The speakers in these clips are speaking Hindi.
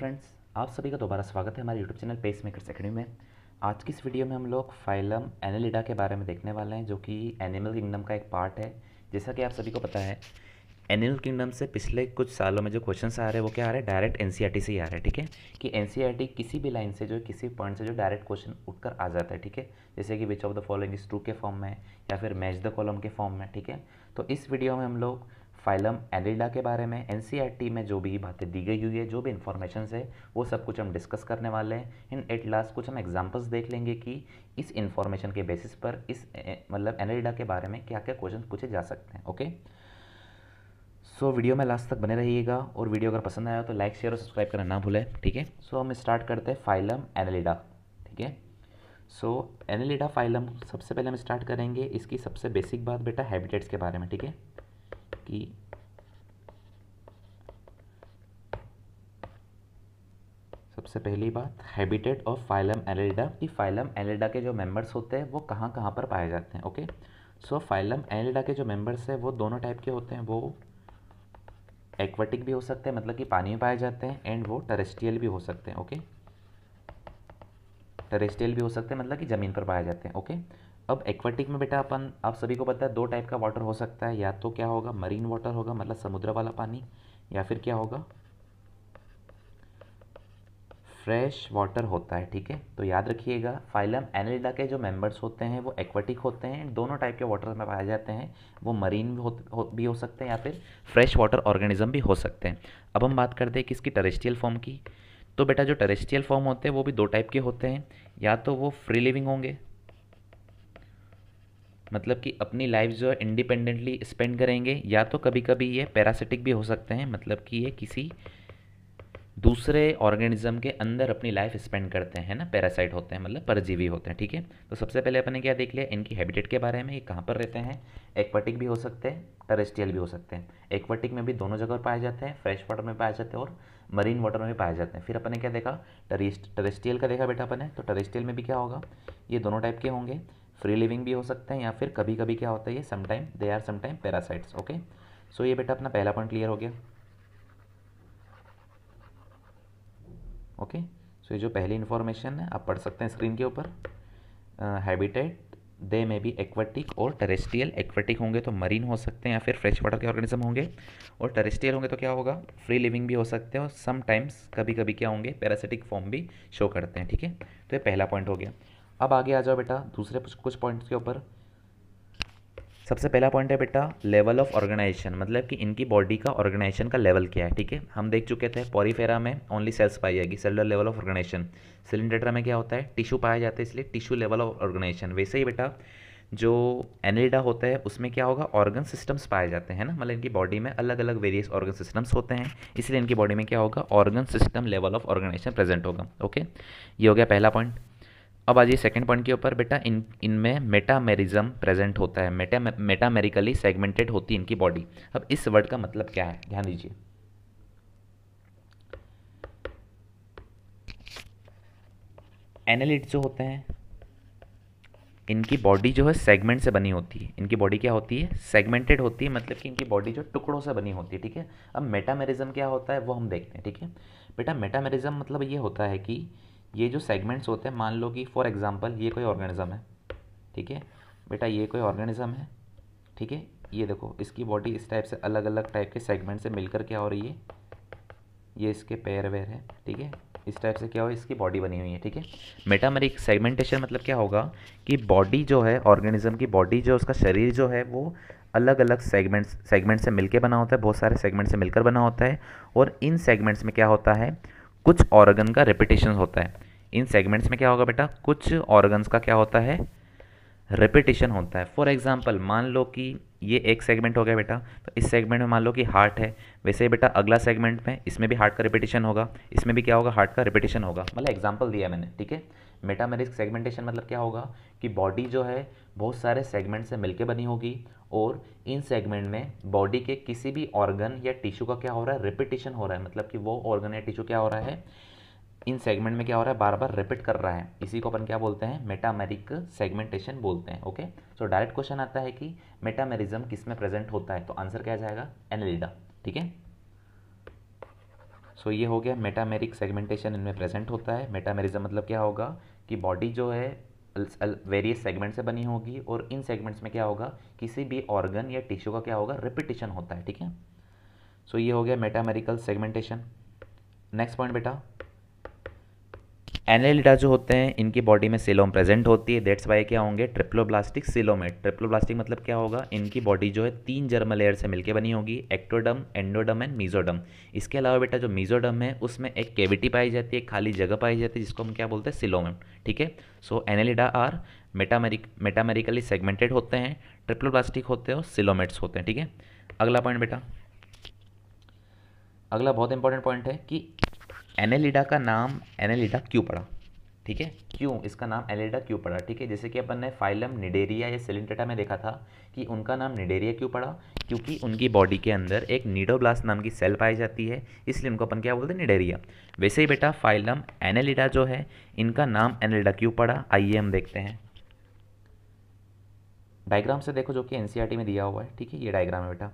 फ्रेंड्स आप सभी का दोबारा स्वागत है हमारे YouTube channel pace maker secondary में आज की इस वीडियो में हम लोग फाइलम एनेलिडा के बारे में देखने वाले हैं जो कि एनिमल किंगडम का एक पार्ट है जैसा कि आप सभी को पता है एनिमल किंगडम से पिछले कुछ सालों में जो क्वेश्चन आ रहे हैं वो क्या आ रहे हैं डायरेक्ट एन से ही आ रहे हैं ठीक है कि एन किसी भी लाइन से जो किसी पॉइंट से जो डायरेक्ट क्वेश्चन उठकर आ जाता है ठीक है जैसे कि which of the following is true के फॉर्म में या फिर मैच द कॉलम के फॉर्म में ठीक है तो इस वीडियो में हम लोग फाइलम एनिडा के बारे में एन में जो भी बातें दी गई हुई है जो भी इन्फॉर्मेशन है वो सब कुछ हम डिस्कस करने वाले हैं इन एट लास्ट कुछ हम एग्जाम्पल्स देख लेंगे कि इस इन्फॉर्मेशन के बेसिस पर इस मतलब एनिडा के बारे में क्या क्या क्वेश्चन पूछे जा सकते हैं ओके सो so, वीडियो में लास्ट तक बने रहिएगा और वीडियो अगर पसंद आया तो लाइक शेयर और सब्सक्राइब करना ना भूलें ठीक है सो so, हम स्टार्ट करते हैं फाइलम एनलिडा ठीक है सो एनिलिडा फाइलम सबसे पहले हम स्टार्ट करेंगे इसकी सबसे बेसिक बात बेटा हैबिटेट्स के बारे में ठीक है कि सबसे पहली बात हैबिटेट ऑफ फाइलम एलिडा कि फाइलम एलिडा के जो मेंबर्स होते हैं वो कहाँ कहाँ पर पाए जाते हैं ओके सो फाइलम एलिडा के जो मेंबर्स हैं वो दोनों टाइप के होते हैं वो एक्वाटिक भी हो सकते हैं मतलब कि पानी में पाए जाते हैं एंड वो टेरेस्ट्रियल भी हो सकते हैं ओके टेरेस्ट्रियल भी हो सकते हैं मतलब कि ज़मीन पर पाए जाते हैं ओके अब एक्वाटिक में बेटा अपन आप सभी को पता है दो टाइप का वाटर हो सकता है या तो क्या होगा मरीन वाटर होगा मतलब समुद्र वाला पानी या फिर क्या होगा फ्रेश वाटर होता है ठीक है तो याद रखिएगा फाइलम एनलिडा के जो मेंबर्स होते हैं वो एक्वाटिक होते हैं दोनों टाइप के वाटर में पाए जाते हैं वो मरीन भी हो, हो भी हो सकते हैं या फिर फ्रेश वाटर ऑर्गेनिज्म भी हो सकते हैं अब हम बात करते हैं किसकी टेरेस्ट्रियल फॉर्म की तो बेटा जो टेरेस्ट्रियल फॉर्म होते हैं वो भी दो टाइप के होते हैं या तो वो फ्री लिविंग होंगे मतलब कि अपनी लाइफ जो है इंडिपेंडेंटली स्पेंड करेंगे या तो कभी कभी ये पैरासिटिक भी हो सकते हैं मतलब कि ये किसी दूसरे ऑर्गेनिज्म के अंदर अपनी लाइफ स्पेंड करते हैं ना पैरासाइट होते हैं मतलब परजीवी होते हैं ठीक है तो सबसे पहले अपने क्या देख लिया इनकी हैबिटेट के बारे में ये कहाँ पर रहते हैं एक्वाटिक भी हो सकते हैं टेरेस्ट्रियल भी हो सकते हैं एक्वाटिक में भी दोनों जगह पाए जाते हैं फ्रेश वाटर में पाए जाते हैं और मरीन वाटर में भी पाए जाते हैं फिर अपने क्या देखा टेरेस्ट्रियल का देखा बेटा अपने तो टेरेस्ट्रियल में भी क्या होगा ये दोनों टाइप के होंगे फ्री लिविंग भी हो सकते हैं या फिर कभी कभी क्या होता है ये sometime they are sometime parasites okay so ये बेटा अपना पहला पॉइंट क्लियर हो गया ओके okay? सो so ये जो पहली इन्फॉर्मेशन है आप पढ़ सकते हैं स्क्रीन के ऊपर habitat they may be aquatic और टेरेस्ट्रियल एक्वेटिक होंगे तो मरीन हो सकते हैं या फिर फ्रेश वाटर के ऑर्गेनिज्म होंगे और टेरेस्ट्रियल होंगे तो क्या होगा फ्री लिविंग भी हो सकते हैं और समटाइम्स कभी कभी क्या होंगे पैरासिटिक फॉर्म भी शो करते हैं ठीक है तो ये पहला पॉइंट हो गया अब आगे आ जाओ बेटा दूसरे कुछ पॉइंट्स के ऊपर सबसे पहला पॉइंट है बेटा लेवल ऑफ ऑर्गेनाइजेशन मतलब कि इनकी बॉडी का ऑर्गेनाइजेशन का लेवल क्या है ठीक है हम देख चुके थे पॉरीफेरा में ओनली सेल्स पाई जाएगी cellular level of organization Coelenterata में क्या होता है टिश्यू पाया जाता है इसलिए टिश्यू लेवल ऑफ ऑर्गेनाइजेशन वैसे ही बेटा जो एनिलडा होता है उसमें क्या होगा ऑर्गन सिस्टम्स पाए जाते हैं ना मतलब इनकी बॉडी में अलग अलग वेरियस ऑर्गन सिस्टम्स होते हैं इसलिए इनकी बॉडी में क्या होगा organ system level of organization present होगा ओके ये हो गया पहला पॉइंट अब आ जाइए सेकंड पॉइंट के ऊपर बेटा इन इनमें मेटामेरिज्म प्रेजेंट होता है मेटा मेटामेरिकली सेगमेंटेड होती है इनकी बॉडी अब इस वर्ड का मतलब क्या है ध्यान दीजिए एनालिट जो होते हैं इनकी बॉडी जो है सेगमेंट से बनी होती है इनकी बॉडी क्या होती है सेगमेंटेड होती है मतलब कि इनकी बॉडी जो टुकड़ों से बनी होती है ठीक है अब मेटामेरिज्म क्या होता है वो हम देखते हैं ठीक है बेटा मेटामेरिज्म मतलब ये होता है कि ये जो सेगमेंट्स होते हैं मान लो कि फॉर एग्जांपल ये कोई ऑर्गेनिज्म है ठीक है बेटा ये कोई ऑर्गेनिज्म है ठीक है ये देखो इसकी बॉडी इस टाइप से अलग अलग टाइप के सेगमेंट से मिलकर क्या हो रही है ये इसके पैर वैर है ठीक है इस टाइप से क्या हो इसकी बॉडी बनी हुई है ठीक है मेटामरिक सेगमेंटेशन मतलब क्या होगा कि बॉडी जो है ऑर्गेनिज्म की बॉडी जो उसका शरीर जो है वो अलग अलग सेगमेंट्स सेगमेंट से मिलकर बना होता है बहुत सारे सेगमेंट से मिलकर बना होता है और इन सेगमेंट्स में क्या होता है कुछ ऑर्गन का रेपिटेशन होता है इन सेगमेंट्स में क्या होगा बेटा कुछ ऑर्गन्स का क्या होता है रेपिटेशन होता है फॉर एग्जाम्पल मान लो कि ये एक सेगमेंट हो गया बेटा तो इस सेगमेंट में मान लो कि हार्ट है वैसे ही बेटा अगला सेगमेंट में इसमें भी हार्ट का रिपीटेशन होगा इसमें भी क्या होगा हार्ट का रिपीटेशन होगा मतलब एग्जाम्पल दिया मैंने ठीक है मेटामेरिक सेगमेंटेशन मतलब क्या होगा कि बॉडी जो है बहुत सारे सेगमेंट से मिलकर बनी होगी और इन सेगमेंट में बॉडी के किसी भी ऑर्गन या टिश्यू का क्या हो रहा है रिपीटेशन हो रहा है मतलब कि वो ऑर्गन या टिश्यू क्या हो रहा है इन सेगमेंट में क्या हो रहा है बार बार रिपीट कर रहा है इसी को अपन क्या बोलते हैं मेटामेरिक सेगमेंटेशन बोलते हैं ओके सो डायरेक्ट क्वेश्चन आता है कि मेटामेरिज्म किस में प्रेजेंट होता है तो आंसर क्या जाएगा एनिलिडा ठीक है सो ये हो गया मेटामेरिक सेगमेंटेशन इनमें प्रेजेंट होता है मेटामेरिज्म मतलब क्या होगा कि बॉडी जो है वेरियस सेगमेंट से बनी होगी और इन सेगमेंट्स में क्या होगा किसी भी ऑर्गन या टिश्यू का क्या होगा रिपीटेशन होता है ठीक है सो ये हो गया मेटामेरिकल सेगमेंटेशन नेक्स्ट पॉइंट बेटा एनेलिडा जो होते हैं इनकी बॉडी में सिलोम प्रेजेंट होती है डेट्स वाई क्या होंगे ट्रिप्लोब्लास्टिक सिलोमेट ट्रिप्लोब्लास्टिक मतलब क्या होगा इनकी बॉडी जो है तीन जर्मल लेयर से मिलकर बनी होगी एक्टोडम एंडोडम एंड मीजोडम इसके अलावा बेटा जो मीजोडम है उसमें एक केविटी पाई जाती है खाली जगह पाई जाती है जिसको हम क्या बोलते हैं सिलोम ठीक है so Annelida are metameric metamerically segmented होते हैं ट्रिप्लोब्लास्टिक होते हैं और सिलोमेट्स होते हैं ठीक है अगला पॉइंट बेटा अगला बहुत इंपॉर्टेंट पॉइंट है कि एनेलिडा का नाम एनेलिडा क्यों पड़ा ठीक है क्यों इसका नाम एनेलिडा क्यों पड़ा ठीक है जैसे कि अपन ने फाइलम निडेरिया या सिलेंटेटा में देखा था कि उनका नाम निडेरिया क्यों पड़ा क्योंकि उनकी बॉडी के अंदर एक नीडोब्लास्ट नाम की सेल पाई जाती है इसलिए उनको अपन क्या बोलते हैं निडेरिया वैसे ही बेटा फाइलम एनेलिडा जो है इनका नाम एनेलिडा क्यों पड़ा आइए हम देखते हैं डायग्राम से देखो जो कि एन में दिया हुआ है ठीक है ये डायग्राम है बेटा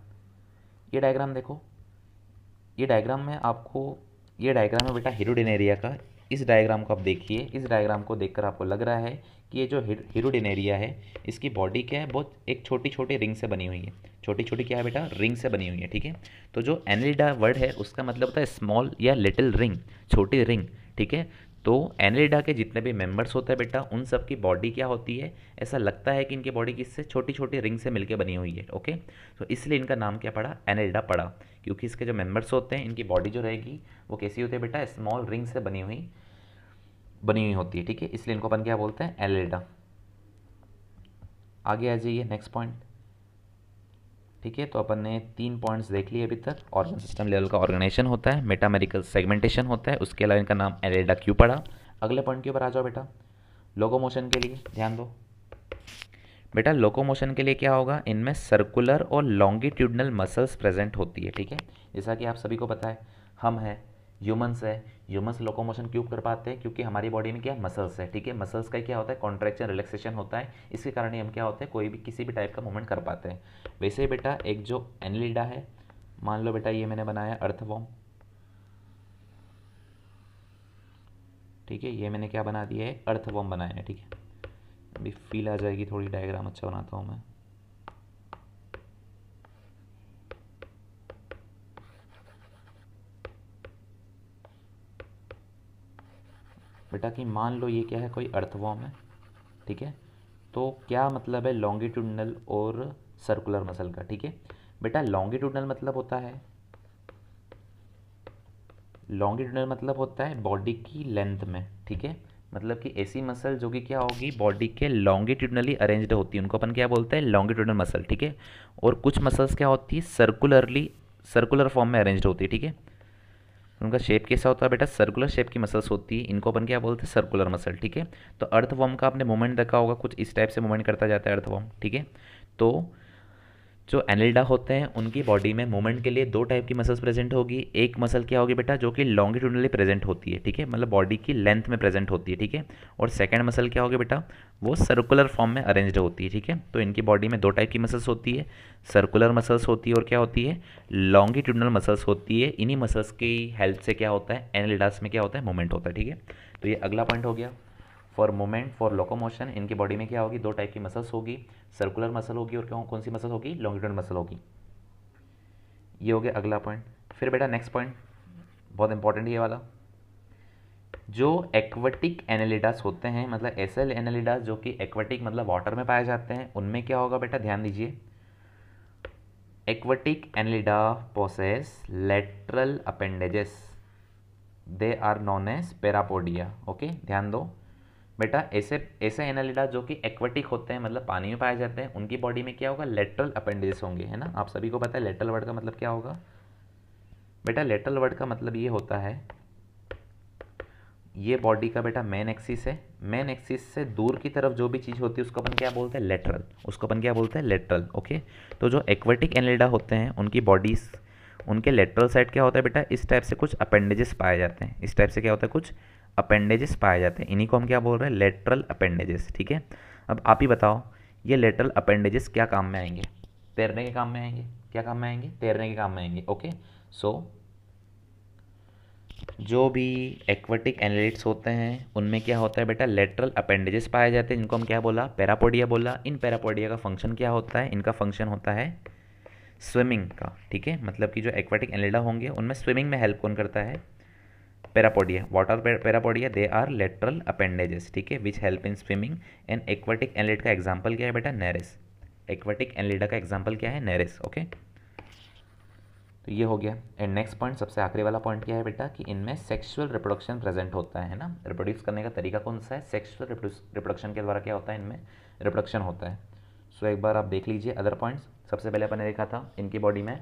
ये डायग्राम देखो ये डायग्राम में आपको ये डायग्राम है बेटा हिरोडिन एरिया का इस डायग्राम को आप देखिए इस डायग्राम को देखकर आपको लग रहा है कि ये जो हिरोडिन एरिया है इसकी बॉडी क्या है बहुत एक छोटी छोटी रिंग से बनी हुई है छोटी छोटी क्या है बेटा रिंग से बनी हुई है ठीक है तो जो एनलिडा वर्ड है उसका मतलब होता है स्मॉल या लिटिल रिंग छोटी रिंग ठीक है तो एनलिडा के जितने भी मेम्बर्स होते हैं बेटा उन सब की बॉडी क्या होती है ऐसा लगता है कि इनकी बॉडी किससे छोटी छोटी रिंग से मिलकर बनी हुई है ओके तो इसलिए इनका नाम क्या पड़ा एनलिडा पड़ा क्योंकि इसके जो मेंबर्स होते हैं इनकी बॉडी जो रहेगी वो कैसी होती है बेटा स्मॉल रिंग से बनी हुई बनी हुई होती है ठीक है इसलिए इनको अपन क्या बोलते हैं एलिडा आगे आ जाइए नेक्स्ट पॉइंट ठीक है तो अपन ने तीन पॉइंट्स देख लिए अभी तक ऑर्गन सिस्टम लेवल का ऑर्गेनाइजेशन होता है मेटामेरिकल सेगमेंटेशन होता है उसके अलावा इनका नाम एलेडा क्यों पड़ा अगले पॉइंट के ऊपर आ जाओ बेटा लोगो मोशन के लिए ध्यान दो बेटा लोकोमोशन के लिए क्या होगा इनमें सर्कुलर और लॉन्गिट्यूडनल मसल्स प्रेजेंट होती है ठीक है जैसा कि आप सभी को पता है हम हैं ह्यूमन्स है ह्यूमन्स लोकोमोशन क्यों कर पाते हैं क्योंकि हमारी बॉडी में क्या मसल्स है ठीक है मसल्स का क्या होता है कॉन्ट्रैक्शन रिलैक्सेशन होता है इसके कारण ही हम क्या होते हैं कोई भी किसी भी टाइप का मूवमेंट कर पाते हैं वैसे बेटा एक जो एनलिडा है मान लो बेटा ये मैंने बनाया अर्थवॉम ठीक है ये मैंने क्या बना दिया है अर्थवॉम बनाया है ठीक है अभी फील आ जाएगी थोड़ी डायग्राम अच्छा बनाता हूँ मैं बेटा कि मान लो ये क्या है कोई अर्थवॉम है ठीक है तो क्या मतलब है लॉन्गिट्यूडनल और सर्कुलर मसल का ठीक है बेटा लॉन्गिट्यूडनल मतलब होता है लॉन्गिट्यूडनल मतलब होता है बॉडी की लेंथ में ठीक है मतलब कि ऐसी मसल जो कि क्या होगी बॉडी के लॉन्गिट्यूडनली अरेंज्ड होती है उनको अपन क्या बोलते हैं लॉन्गिट्यूडनल मसल ठीक है और कुछ मसल्स क्या होती है सर्कुलरली सर्कुलर फॉर्म में अरेंज्ड होती है ठीक है उनका शेप कैसा होता है बेटा सर्कुलर शेप की मसल्स होती है इनको अपन क्या बोलते हैं सर्कुलर मसल ठीक है तो अर्थवॉर्म का आपने मूवमेंट देखा होगा कुछ इस टाइप से मूवमेंट करता जाता है अर्थवॉर्म ठीक है तो जो एनल्डा होते हैं उनकी बॉडी में मूवमेंट के लिए दो टाइप की मसल्स प्रेजेंट होगी एक मसल क्या होगी बेटा जो कि लॉन्गिट्यूडनली प्रेजेंट होती है ठीक है मतलब बॉडी की लेंथ में प्रेजेंट होती है ठीक है और सेकंड मसल क्या होगी बेटा वो सर्कुलर फॉर्म में अरेंज्ड होती है ठीक है तो इनकी बॉडी में दो टाइप की मसल्स होती है सर्कुलर मसल्स होती है और क्या होती है लॉन्गिट्यूडनल मसल्स होती है इन्हीं मसल्स की हेल्प से क्या होता है एनल्डास में क्या होता है मूवमेंट होता है ठीक है तो ये अगला पॉइंट हो गया फॉर मूवमेंट फॉर लोकोमोशन इनके बॉडी में क्या होगी दो टाइप की मसल्स होगी सर्कुलर मसल होगी और क्यों कौन सी मसल होगी लॉन्गिट्यूड मसल होगी ये हो गया अगला पॉइंट फिर बेटा नेक्स्ट पॉइंट बहुत इंपॉर्टेंट ये वाला जो एक्वेटिक एनालिडास होते हैं मतलब एस एल जो कि एक्वेटिक मतलब वाटर में पाए जाते हैं उनमें क्या होगा बेटा ध्यान दीजिए aquatic Annelida possess lateral appendages they are known as parapodia okay ध्यान दो बेटा ऐसे ऐसे एनालिडा जो कि एक्वेटिक होते हैं मतलब पानी में पाए जाते हैं उनकी बॉडी में क्या होगा लेटरल अपेंडिस होंगे है ना आप सभी को पता है लेटरल वर्ड का मतलब क्या होगा बेटा लेटरल वर्ड का मतलब ये होता है ये बॉडी का बेटा मेन एक्सिस है मेन एक्सिस से दूर की तरफ जो भी चीज़ होती है उसको अपन क्या बोलते हैं लेटरल उसको अपन क्या बोलते हैं लेटरल ओके तो जो एक्वेटिक एनलिडा होते हैं उनकी बॉडीज उनके लेटरल साइड क्या होता है बेटा इस टाइप से कुछ अपेंडेजेस पाए जाते हैं इस टाइप से क्या होता है कुछ अपेंडेजेस पाए जाते हैं इन्हीं को हम क्या बोल रहे हैं लेटरल अपेंडेजेस ठीक है अब आप ही बताओ ये लेटरल अपेंडेजेस क्या काम में आएंगे तैरने के काम में आएंगे क्या काम में आएंगे तैरने के काम में आएंगे ओके सो जो भी एक्वेटिक एनलिट्स होते हैं उनमें क्या होता है बेटा लेटरल अपेंडेजेस पाए जाते हैं इनको हम क्या बोला पैरापोडिया बोला इन पैरापोडिया का फंक्शन क्या होता है इनका फंक्शन होता है स्विमिंग का ठीक है मतलब कि जो एक्वेटिक एनलिडा होंगे उनमें स्विमिंग में हेल्प कौन करता है parapodia water parapodia they are lateral appendages ठीक है which help in swimming and aquatic annelid का एग्जाम्पल क्या है बेटा नेरिस एक्वाटिक एनलिडा का एग्जाम्पल क्या है नेरिस ओके तो ये हो गया एंड नेक्स्ट पॉइंट सबसे आखिरी वाला पॉइंट क्या है बेटा कि इनमें सेक्सुअल रिप्रोडक्शन प्रेजेंट होता है ना रिप्रोड्यूस करने का तरीका कौन सा है सेक्सुअल रिप्रोडक्शन के द्वारा क्या होता है इनमें रिप्रोडक्शन होता है सो so, एक बार आप देख लीजिए अदर पॉइंट्स सबसे पहले अपने देखा था इनकी बॉडी में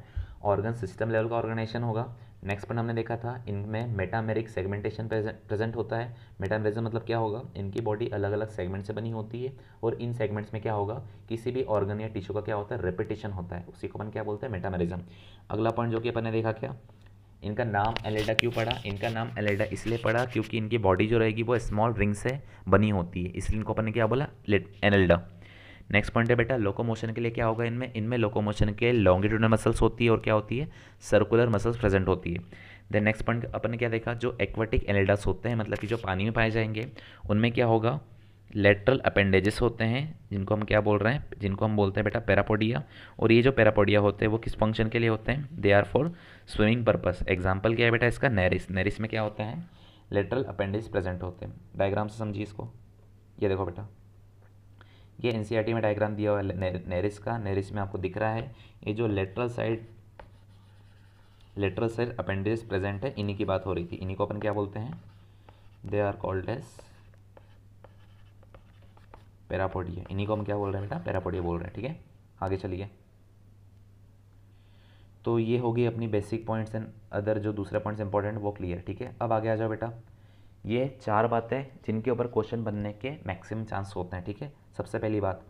ऑर्गन सिस्टम लेवल का ऑर्गेनाइजेशन होगा नेक्स्ट पॉइंट हमने देखा था इनमें मेटामेरिक सेगमेंटेशन प्रेजेंट होता है मेटामेरिज्म मतलब क्या होगा इनकी बॉडी अलग अलग सेगमेंट से बनी होती है और इन सेगमेंट्स में क्या होगा किसी भी ऑर्गन या टिश्यू का क्या होता है रेपिटेशन होता है उसी को अपन क्या बोलते हैं मेटामेरिज्म अगला पॉइंट जो कि अपन ने देखा क्या इनका नाम एलेडा क्यों पड़ा इनका नाम एलेडा इसलिए पड़ा क्योंकि इनकी बॉडी जो रहेगी वो स्मॉल रिंग से बनी होती है इसलिए इनको अपन ने क्या बोला एनेलडा नेक्स्ट पॉइंट है बेटा लोकोमोशन के लिए क्या होगा इनमें इनमें लोकोमोशन के लॉन्गिट्यूडल मसल्स होती है और क्या होती है सर्कुलर मसल्स प्रेजेंट होती है देन नेक्स्ट पॉइंट अपने क्या देखा जो एक्वाटिक एलिडास होते हैं मतलब कि जो पानी में पाए जाएंगे उनमें क्या होगा लेटरल अपेंडेजेस होते हैं जिनको हम क्या बोल रहे हैं जिनको हम बोलते हैं बेटा पैरापोडिया और ये जो पैरापोडिया होते हैं वो किस फंक्शन के लिए होते हैं they are for swimming purpose example क्या है बेटा इसका नैरिस नैरिस में क्या होता है लेटरल अपेंडेज प्रेजेंट होते हैं डायग्राम से समझिए इसको ये देखो बेटा ये एन e में डायग्राम दिया हुआ है नेरिस का नेरिस में आपको दिख रहा है ये जो lateral side lateral side appendage present है इन्हीं की बात हो रही थी इन्हीं को अपन क्या बोलते हैं they are called as parapodia इन्हीं को हम क्या बोल रहे हैं बेटा पैरापोडिया बोल रहे हैं ठीक है आगे चलिए तो ये होगी अपनी बेसिक पॉइंट्स एंड अदर जो दूसरे पॉइंट्स इंपॉर्टेंट वो क्लियर ठीक है अब आगे आ जाओ बेटा ये चार बातें जिनके ऊपर क्वेश्चन बनने के मैक्सिमम चांस होते हैं ठीक है सबसे पहली बात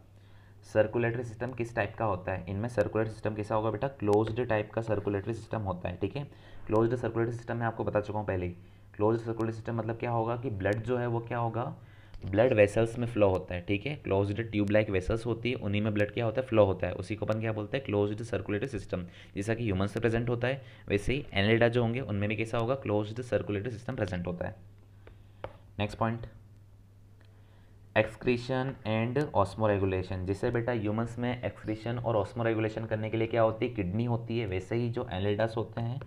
सर्कुलेटरी सिस्टम किस टाइप का होता है इनमें सर्कुलेटरी सिस्टम कैसा होगा बेटा क्लोज्ड टाइप का सर्कुलेटरी सिस्टम होता है ठीक है क्लोज्ड सर्कुलेटरी सिस्टम मैं आपको बता चुका हूँ पहले ही क्लोज सर्कुलेटरी सिस्टम मतलब क्या होगा कि ब्लड जो है वो क्या होगा ब्लड वेसल्स में फ्लो होता है ठीक है क्लोज्ड ट्यूब लाइक वेसल्स होती है उन्हीं में ब्लड क्या होता है फ्लो होता है उसी को अपन क्या बोलते हैं क्लोज्ड सर्कुलेटरी सिस्टम जैसा कि ह्यूमन से प्रेजेंट होता है वैसे ही एनलिडा जो होंगे उनमें भी कैसा होगा क्लोज्ड सर्कुलेटरी सिस्टम प्रेजेंट होता है next point excretion and osmoregulation जिससे बेटा ह्यूमंस में एक्सक्रीशन और ऑस्मो रेगुलेशन करने के लिए क्या होती है किडनी होती है वैसे ही जो एलिडस होते हैं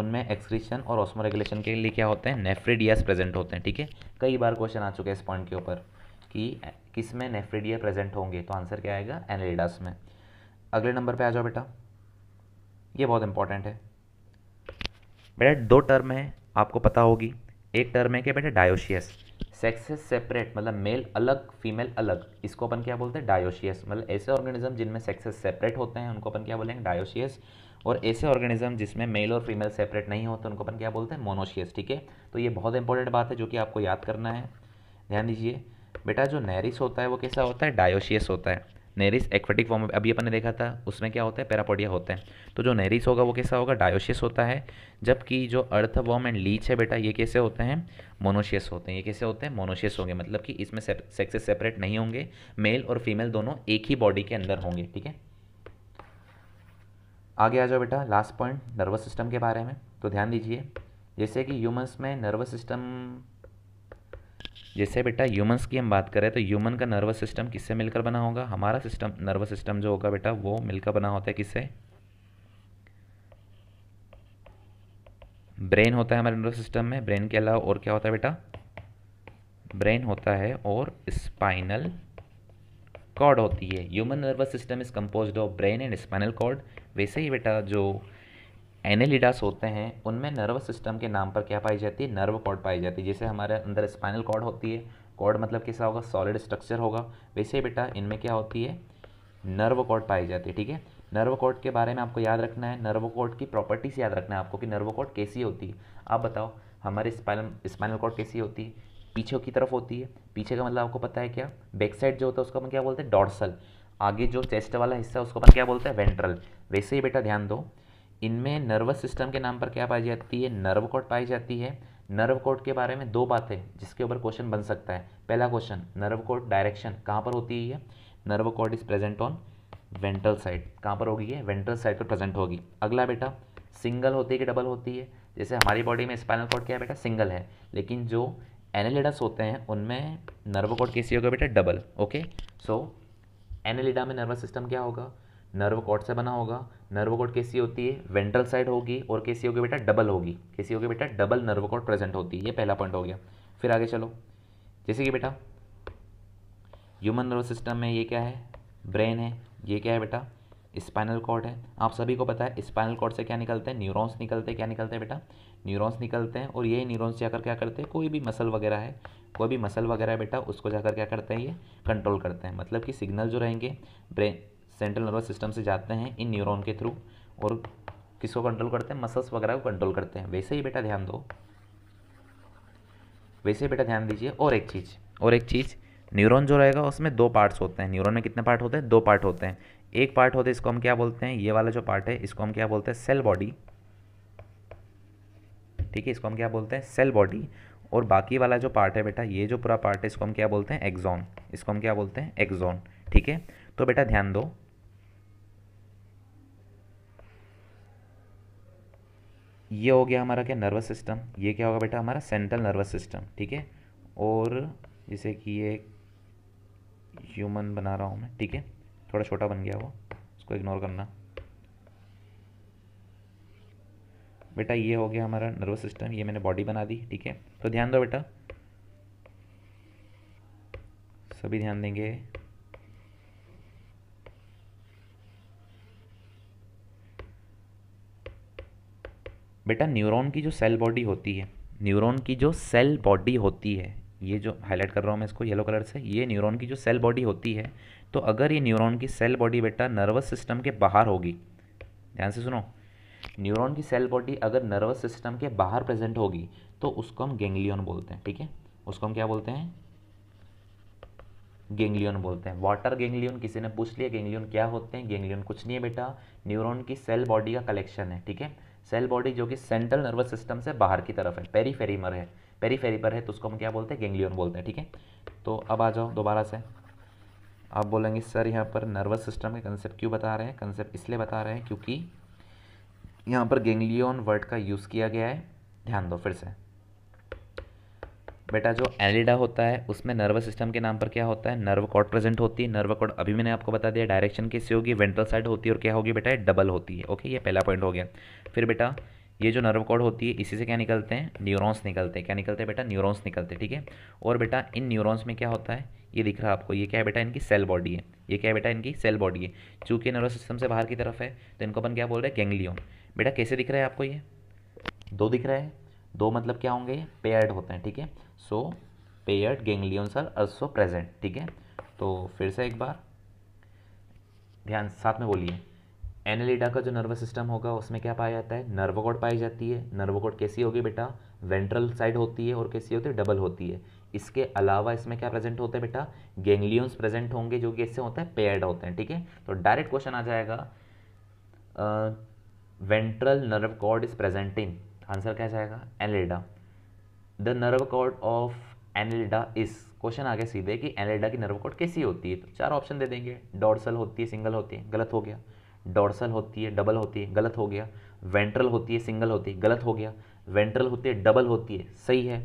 उनमें एक्सक्रीशन और ऑस्मो रेगुलेशन के लिए क्या होते हैं नेफ्रेडियास प्रेजेंट होते हैं ठीक है कई बार क्वेश्चन आ चुके हैं इस पॉइंट के ऊपर कि किस में नेफ्रेडिया प्रेजेंट होंगे तो आंसर क्या आएगा एनलिडास में अगले नंबर पर आ जाओ बेटा ये बहुत इंपॉर्टेंट है बेटा दो टर्म है आपको पता होगी एक टर्म है क्या बेटा डायोशियस सेक्सेस सेपरेट मतलब मेल अलग फीमेल अलग इसको अपन क्या बोलते हैं डायोशियस मतलब ऐसे ऑर्गेनिज्म जिनमें सेक्सेस सेपरेट होते हैं उनको अपन क्या बोलेंगे डायोशियस और ऐसे ऑर्गेनिज्म जिसमें मेल और फीमेल सेपरेट नहीं होते उनको अपन क्या बोलते हैं मोनोशियस ठीक है तो ये बहुत इंपॉर्टेंट बात है जो कि आपको याद करना है ध्यान दीजिए बेटा जो नैरिस होता है वो कैसा होता है डायोशियस होता है नेरिस एक्वेटिक फॉर्म अभी अपन ने देखा था उसमें क्या होता है पैरापोडिया होता है तो जो नेरिस होगा वो कैसा होगा डायोशियस होता है जबकि जो अर्थ वॉम एंड लीच है बेटा ये कैसे होते हैं मोनोशियस होते हैं ये कैसे होते हैं मोनोशियस होंगे मतलब कि इसमें सेक्सेस सेपरेट नहीं होंगे मेल और फीमेल दोनों एक ही बॉडी के अंदर होंगे ठीक है आगे आ जाओ बेटा लास्ट पॉइंट नर्वस सिस्टम के बारे में तो ध्यान दीजिए जैसे कि ह्यूमस में नर्वस सिस्टम जैसे बेटा ह्यूमन्स की हम बात करें तो ह्यूमन का नर्वस सिस्टम किससे मिलकर बना होगा हमारा सिस्टम नर्वस सिस्टम जो होगा बेटा वो मिलकर बना होता है किससे ब्रेन होता है हमारे नर्वस सिस्टम में ब्रेन के अलावा और क्या होता है बेटा ब्रेन होता है और स्पाइनल कॉर्ड होती है human nervous system is composed of brain and spinal cord वैसे ही बेटा जो एनेलिडास होते हैं उनमें नर्वस सिस्टम के नाम पर क्या पाई जाती है नर्व कॉर्ड पाई जाती है जैसे हमारे अंदर स्पाइनल कॉर्ड होती है कॉर्ड मतलब कैसा होगा सॉलिड स्ट्रक्चर होगा वैसे बेटा इनमें क्या होती है नर्व कॉर्ड पाई जाती है ठीक है नर्व कॉर्ड के बारे में आपको याद रखना है नर्व कॉर्ड की प्रॉपर्टीज याद रखना है आपको कि नर्व कॉर्ड कैसी होती है आप बताओ हमारे स्पाइनल स्पाइनल कॉर्ड कैसी होती है पीछे की तरफ होती है पीछे का मतलब आपको पता है क्या बैक साइड जो होता है उसको हम क्या बोलते हैं डॉर्सल आगे जो चेस्ट वाला हिस्सा है उसको अपन क्या बोलते हैं वेंट्रल वैसे ही बेटा ध्यान दो इनमें नर्वस सिस्टम के नाम पर क्या पाई जाती है नर्व कोड पाई जाती है नर्व कोड के बारे में दो बातें जिसके ऊपर क्वेश्चन बन सकता है पहला क्वेश्चन नर्व कोड डायरेक्शन कहाँ पर होती है nerve cord is present on ventral side कहाँ पर होगी ये वेंट्रल साइड पर प्रेजेंट होगी अगला बेटा सिंगल होती है कि डबल होती है जैसे हमारी बॉडी में स्पाइनल कोड क्या है बेटा सिंगल है लेकिन जो एनेलिडस होते हैं उनमें नर्व कोड कैसी होगा बेटा डबल ओके सो एनेलिडा में नर्वस सिस्टम क्या होगा नर्व कोड से बना होगा नर्व कोड कैसी होती है वेंट्रल साइड होगी और कैसी होगी बेटा डबल होगी कैसी होगी बेटा डबल नर्व कोड प्रेजेंट होती है ये पहला पॉइंट हो गया फिर आगे चलो जैसे कि बेटा ह्यूमन नर्व सिस्टम में ये क्या है ब्रेन है ये क्या है बेटा स्पाइनल कॉर्ड है आप सभी को पता है स्पाइनल कॉर्ड से क्या निकलते हैं न्यूरॉन्स निकलते हैं क्या निकलते हैं बेटा न्यूरॉन्स निकलते हैं और ये न्यूरॉन्स जाकर क्या करते हैं कोई भी मसल वगैरह है कोई भी मसल वगैरह है बेटा उसको जाकर क्या करते हैं ये कंट्रोल करते हैं मतलब कि सिग्नल जो रहेंगे ब्रेन सेंट्रल नर्वस सिस्टम से जाते हैं इन न्यूरोन के थ्रू और किसको कंट्रोल करते हैं मसल्स वगैरह को कंट्रोल करते हैं वैसे ही बेटा ध्यान दो वैसे ही बेटा ध्यान दीजिए और एक चीज़ और एक चीज़ न्यूरॉन जो रहेगा उसमें दो पार्ट्स होते हैं न्यूरॉन में कितने पार्ट होते हैं दो पार्ट होते हैं एक पार्ट होते हैं इसको हम क्या बोलते हैं ये वाला जो पार्ट है इसको हम क्या बोलते हैं सेल बॉडी ठीक है इसको हम क्या बोलते हैं सेल बॉडी और बाकी वाला जो पार्ट है बेटा ये जो पूरा पार्ट है इसको हम क्या बोलते हैं एक्जोन इसको हम क्या बोलते हैं एक्जोन ठीक है तो बेटा ध्यान दो ये हो गया हमारा क्या नर्वस सिस्टम ये क्या होगा बेटा हमारा सेंट्रल नर्वस सिस्टम ठीक है और जैसे कि ये ह्यूमन बना रहा हूँ मैं ठीक है थोड़ा छोटा बन गया वो उसको इग्नोर करना बेटा ये हो गया हमारा नर्वस सिस्टम ये मैंने बॉडी बना दी ठीक है तो ध्यान दो बेटा सभी ध्यान देंगे बेटा न्यूरॉन की जो सेल बॉडी होती है न्यूरॉन की जो सेल बॉडी होती है ये जो हाईलाइट कर रहा हूँ मैं इसको येलो कलर से ये न्यूरॉन की जो सेल बॉडी होती है तो अगर ये न्यूरॉन की सेल बॉडी बेटा नर्वस सिस्टम के बाहर होगी ध्यान से सुनो न्यूरॉन की सेल बॉडी अगर नर्वस सिस्टम के बाहर प्रेजेंट होगी तो उसको हम गेंगलियन बोलते हैं ठीक है उसको हम क्या बोलते हैं गेंगलियन बोलते हैं वाटर गेंगलियन किसी ने पूछ लिया गेंगलियन क्या होते हैं गेंगलियन कुछ नहीं है बेटा न्यूरॉन की सेल बॉडी का कलेक्शन है ठीक है सेल बॉडी जो कि सेंट्रल नर्वस सिस्टम से बाहर की तरफ है पेरी है पेरीफेरी है तो उसको हम क्या बोलते हैं गेंगलियन बोलते हैं ठीक है तो अब आ जाओ दोबारा से आप बोलेंगे सर यहाँ पर नर्वस सिस्टम के कंसेप्ट क्यों बता रहे हैं कंसेप्ट इसलिए बता रहे हैं क्योंकि यहाँ पर गेंगलियन वर्ड का यूज़ किया गया है ध्यान दो फिर से बेटा जो एलिडा होता है उसमें नर्वस सिस्टम के नाम पर क्या होता है नर्व कॉर्ड प्रेजेंट होती है नर्व कॉर्ड अभी मैंने आपको बता दिया डायरेक्शन कैसे होगी वेंट्रल साइड होती है और क्या होगी बेटा डबल होती है ओके ये पहला पॉइंट हो गया फिर बेटा ये जो नर्व कॉर्ड होती है इसी से क्या निकलते हैं न्यूरोस निकलते हैं क्या निकलते हैं बेटा न्यूरोन्स निकलते हैं ठीक है और बेटा इन न्यूरॉन्स में क्या होता है ये दिख रहा है आपको ये क्या है बेटा इनकी सेल बॉडी है ये क्या है बेटा इनकी सेल बॉडी है चूँकि नर्वस सिस्टम से बाहर की तरफ है तो इनको अपन क्या बोल रहे हैं गेंगलियों बेटा कैसे दिख रहा है आपको ये दो दिख रहा है दो मतलब क्या होंगे पेयर्ड होते हैं ठीक है so paired ganglion are also present ठीक है तो फिर से एक बार ध्यान साथ में बोलिए एनेलिडा का जो नर्वस सिस्टम होगा उसमें क्या पाया जाता है नर्वोकोड पाई जाती है नर्वोकोड कैसी होगी बेटा वेंट्रल साइड होती है और कैसी होती है डबल होती है इसके अलावा इसमें क्या प्रेजेंट होते हैं बेटा गेंगलियंस प्रेजेंट होंगे जो कि इससे होते हैं पेयर्ड होते हैं ठीक है तो डायरेक्ट क्वेश्चन आ जाएगा ventral nerve cord is present in answer क्या जाएगा Annelida the nerve cord of Annelida इस क्वेश्चन आ गया सीधे कि एनलेडा की नर्व कॉर्ड कैसी होती है तो चार ऑप्शन दे देंगे डॉर्सल होती है सिंगल होती है गलत हो गया डॉर्सल होती है डबल होती है गलत हो गया वेंट्रल होती है सिंगल होती है गलत हो गया वेंट्रल होती है डबल होती है सही है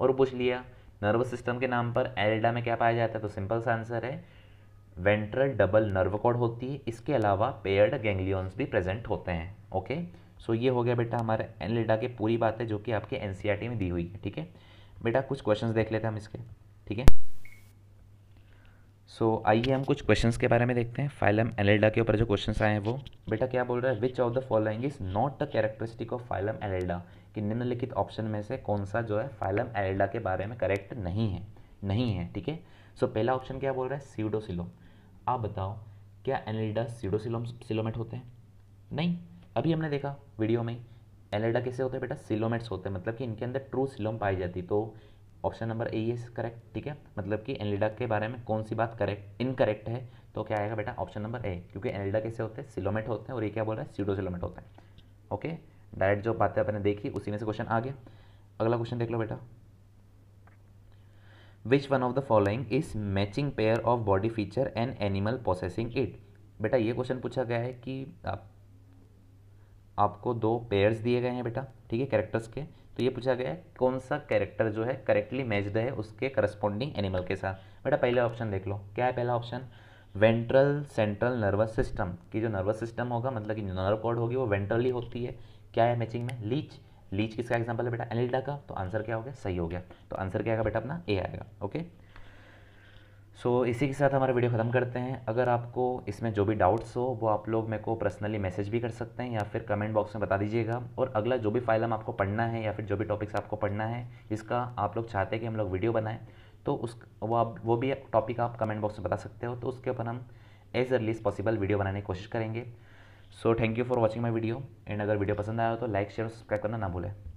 और पूछ लिया नर्वस सिस्टम के नाम पर एलिडा में क्या पाया जाता है तो सिंपल सा आंसर है वेंट्रल डबल नर्व कॉर्ड होती है इसके अलावा पेयर्ड गैंग्लियॉन्स भी प्रेजेंट होते हैं ओके सो ये हो गया बेटा हमारे एन के की पूरी बात है जो कि आपके एन e में दी हुई है ठीक है बेटा कुछ क्वेश्चन देख लेते हैं हम इसके ठीक है सो आइए हम कुछ क्वेश्चंस के बारे में देखते हैं फाइलम एलेडा के ऊपर जो क्वेश्चंस आए हैं वो बेटा क्या बोल रहा है which of the following is not a characteristic of phylum Annelida कि निम्नलिखित ऑप्शन में से कौन सा जो है फाइलम एलेडा के बारे में करेक्ट नहीं है नहीं है ठीक है सो पहला ऑप्शन क्या बोल रहा है सीडोसिलोम आप बताओ क्या एलेडा सीडोसिलोम सिलोमेट होते हैं नहीं अभी हमने देखा वीडियो में एलेडा कैसे होते हैं बेटा सिलोमेट्स होते हैं मतलब कि इनके अंदर ट्रू सिलोम पाई जाती है तो option number A is correct ठीक है मतलब कि एलिडा के बारे में कौन सी बात करेक्ट इनकरेक्ट है तो क्या आएगा बेटा ऑप्शन नंबर ए क्योंकि एलिडा कैसे होते हैं सिलोमेट होते हैं और ये क्या बोल रहा है सीडो सिलोमेट होते हैं ओके डायरेक्ट जो बातें आपने देखी उसी में से क्वेश्चन आ गया अगला क्वेश्चन देख लो बेटा which one of the following is matching pair of body feature and animal processing it बेटा ये क्वेश्चन पूछा गया है कि आप आपको दो पेयर्स दिए गए हैं बेटा ठीक है कैरेक्टर्स के तो ये पूछा गया है कौन सा कैरेक्टर जो है करेक्टली द है उसके करस्पॉन्डिंग एनिमल के साथ बेटा पहला ऑप्शन देख लो क्या है पहला option ventral central nervous system की जो नर्वस सिस्टम होगा मतलब कि नर्व कॉर्ड होगी वो वेंट्रली होती है क्या है मैचिंग में लीच लीच किसका एग्जाम्पल है बेटा एनिल्डा का तो आंसर क्या हो गया सही हो गया तो आंसर क्या आएगा बेटा अपना ए आएगा ओके सो so, इसी के साथ हमारा वीडियो ख़त्म करते हैं अगर आपको इसमें जो भी डाउट्स हो वो आप लोग मेरे को पर्सनली मैसेज भी कर सकते हैं या फिर कमेंट बॉक्स में बता दीजिएगा और अगला जो भी फाइल हम आपको पढ़ना है या फिर जो भी टॉपिक्स आपको पढ़ना है जिसका आप लोग चाहते हैं कि हम लोग वीडियो बनाएं तो उस वो आप वो भी टॉपिक आप कमेंट बॉक्स में बता सकते हो तो उसके ऊपर हम as early as possible video बनाने की कोशिश करेंगे so thank you for watching my video and अगर वीडियो पसंद आया हो तो लाइक शेयर और सब्सक्राइब करना ना भूलें